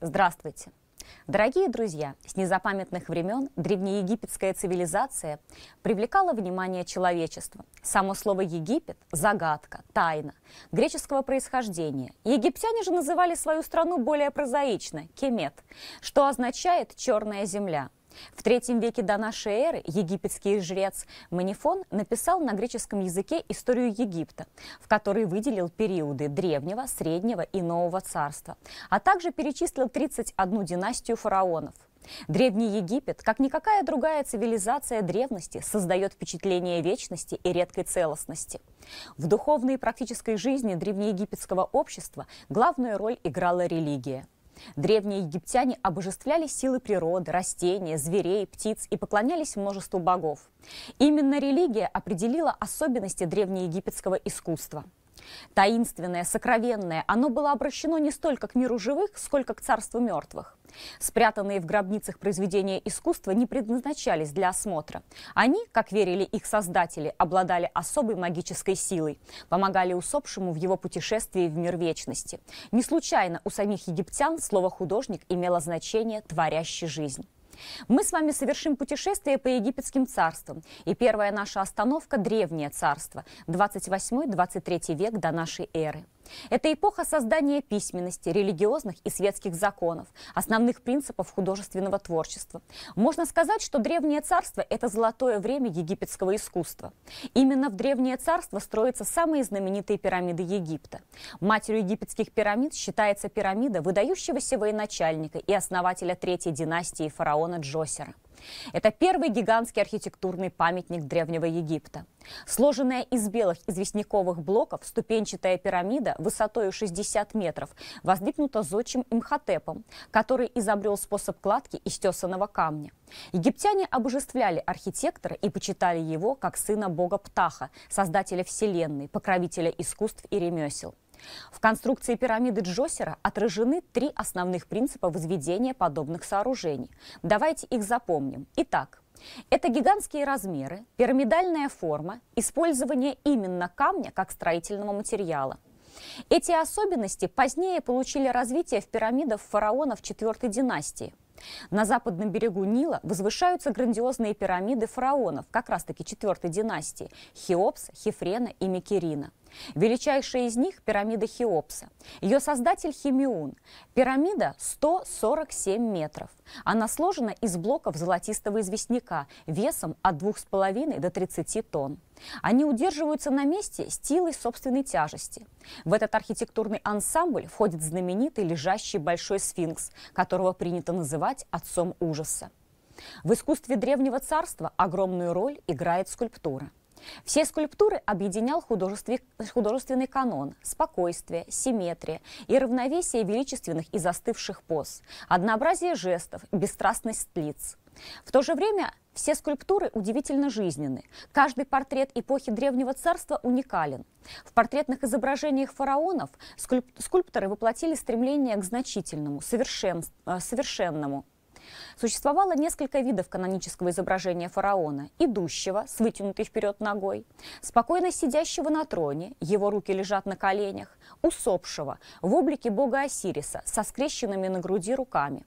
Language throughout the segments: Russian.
Здравствуйте! Дорогие друзья, с незапамятных времен древнеегипетская цивилизация привлекала внимание человечества. Само слово «Египет» – загадка, тайна, греческого происхождения. Египтяне же называли свою страну более прозаично – Кемет, что означает «черная земля». В третьем веке до нашей эры египетский жрец Манифон написал на греческом языке историю Египта, в которой выделил периоды Древнего, Среднего и Нового царства, а также перечислил 31 династию фараонов. Древний Египет, как никакая другая цивилизация древности, создает впечатление вечности и редкой целостности. В духовной и практической жизни древнеегипетского общества главную роль играла религия – Древние египтяне обожествляли силы природы, растения, зверей, птиц и поклонялись множеству богов. Именно религия определила особенности древнеегипетского искусства – Таинственное, сокровенное, оно было обращено не столько к миру живых, сколько к царству мертвых. Спрятанные в гробницах произведения искусства не предназначались для осмотра. Они, как верили их создатели, обладали особой магической силой, помогали усопшему в его путешествии в мир вечности. Не случайно у самих египтян слово «художник» имело значение «творящий жизнь». Мы с вами совершим путешествие по египетским царствам. И первая наша остановка – Древнее царство, 28-23 век до нашей эры. Это эпоха создания письменности, религиозных и светских законов, основных принципов художественного творчества. Можно сказать, что Древнее Царство – это золотое время египетского искусства. Именно в Древнее Царство строятся самые знаменитые пирамиды Египта. Матерью египетских пирамид считается пирамида выдающегося военачальника и основателя третьей династии фараона Джосера – это первый гигантский архитектурный памятник Древнего Египта. Сложенная из белых известняковых блоков ступенчатая пирамида высотой 60 метров воздвигнута зодчим Имхотепом, который изобрел способ кладки из тесаного камня. Египтяне обожествляли архитектора и почитали его как сына бога Птаха, создателя Вселенной, покровителя искусств и ремесел. В конструкции пирамиды Джосера отражены три основных принципа возведения подобных сооружений. Давайте их запомним. Итак, это гигантские размеры, пирамидальная форма, использование именно камня как строительного материала – эти особенности позднее получили развитие в пирамидах фараонов IV династии – на западном берегу Нила возвышаются грандиозные пирамиды фараонов, как раз-таки четвертой династии – Хеопса, Хефрена и Микерина. Величайшая из них – пирамида Хеопса. Ее создатель – Химиун. Пирамида 147 метров. Она сложена из блоков золотистого известняка весом от 2,5 до 30 тонн. Они удерживаются на месте силой собственной тяжести. В этот архитектурный ансамбль входит знаменитый лежащий большой сфинкс, которого принято называть отцом ужаса. В искусстве древнего царства огромную роль играет скульптура. Все скульптуры объединял художественный канон – спокойствие, симметрия и равновесие величественных и застывших поз, однообразие жестов, бесстрастность лиц – в то же время все скульптуры удивительно жизненны. Каждый портрет эпохи Древнего Царства уникален. В портретных изображениях фараонов скульп скульпторы воплотили стремление к значительному, совершен э, совершенному. Существовало несколько видов канонического изображения фараона. Идущего, с вытянутой вперед ногой, спокойно сидящего на троне, его руки лежат на коленях, усопшего, в облике бога Осириса, со скрещенными на груди руками.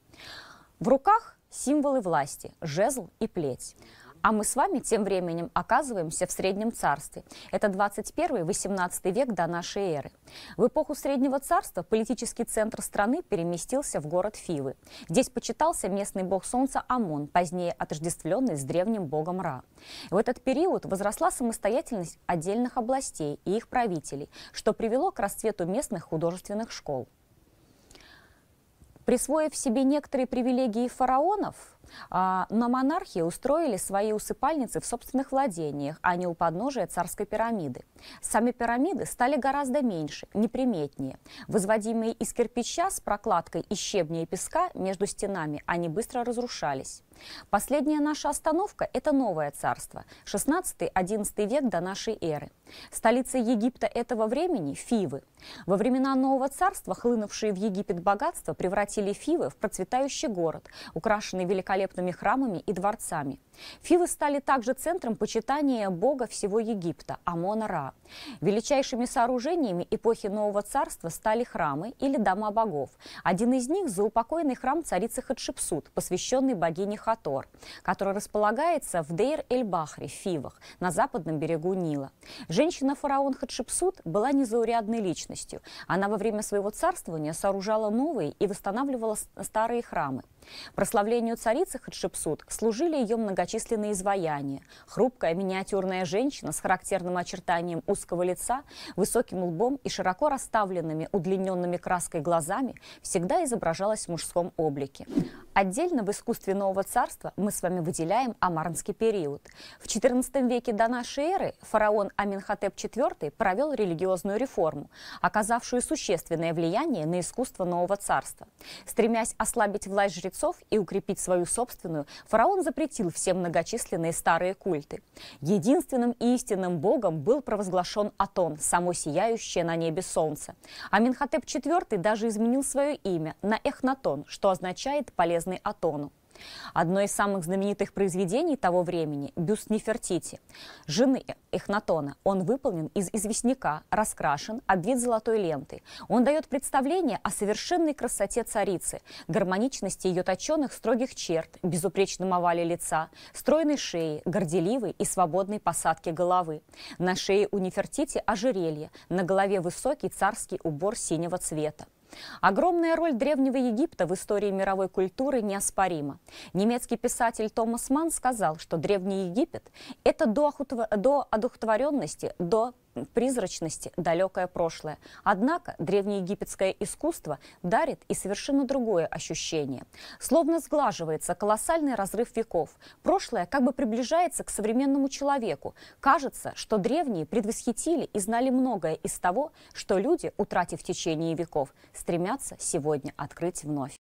В руках символы власти, жезл и плеть. А мы с вами тем временем оказываемся в Среднем Царстве. Это 21-18 век до нашей эры. В эпоху Среднего Царства политический центр страны переместился в город Фивы. Здесь почитался местный бог солнца Амон, позднее отождествленный с древним богом Ра. В этот период возросла самостоятельность отдельных областей и их правителей, что привело к расцвету местных художественных школ. Присвоив себе некоторые привилегии фараонов, а, но монархи устроили свои усыпальницы в собственных владениях, а не у подножия царской пирамиды. Сами пирамиды стали гораздо меньше, неприметнее. Возводимые из кирпича с прокладкой из щебня и песка между стенами они быстро разрушались. Последняя наша остановка – это новое царство, 16-11 век до нашей эры. Столица Египта этого времени – Фивы. Во времена нового царства хлынувшие в Египет богатства превратили Фивы в процветающий город, украшенный великолепными великолепными храмами и дворцами. Фивы стали также центром почитания бога всего Египта – Амона-Ра. Величайшими сооружениями эпохи Нового Царства стали храмы или дома богов. Один из них – заупокоенный храм царицы Хатшепсут, посвященный богине Хатор, который располагается в Дейр-эль-Бахре, Фивах, на западном берегу Нила. Женщина-фараон Хатшепсут была незаурядной личностью. Она во время своего царствования сооружала новые и восстанавливала старые храмы. Прославлению царицы гробнице Хатшепсут служили ее многочисленные изваяния. Хрупкая миниатюрная женщина с характерным очертанием узкого лица, высоким лбом и широко расставленными удлиненными краской глазами всегда изображалась в мужском облике. Отдельно в искусстве нового царства мы с вами выделяем амарнский период. В XIV веке до нашей эры фараон Аминхотеп IV провел религиозную реформу, оказавшую существенное влияние на искусство нового царства. Стремясь ослабить власть жрецов и укрепить свою собственность, собственную, фараон запретил все многочисленные старые культы. Единственным истинным богом был провозглашен Атон, само сияющее на небе солнце. Аминхотеп IV даже изменил свое имя на Эхнатон, что означает «полезный Атону». Одно из самых знаменитых произведений того времени – бюст Нефертити. Жены Эхнатона он выполнен из известняка, раскрашен, обвит золотой лентой. Он дает представление о совершенной красоте царицы, гармоничности ее точенных, строгих черт, безупречном овале лица, стройной шеи, горделивой и свободной посадке головы. На шее у Нефертити ожерелье, на голове высокий царский убор синего цвета. Огромная роль Древнего Египта в истории мировой культуры неоспорима. Немецкий писатель Томас Ман сказал, что Древний Египет – это до одухотворенности, до призрачности далекое прошлое. Однако древнеегипетское искусство дарит и совершенно другое ощущение. Словно сглаживается колоссальный разрыв веков. Прошлое как бы приближается к современному человеку. Кажется, что древние предвосхитили и знали многое из того, что люди, утратив в течение веков, стремятся сегодня открыть вновь.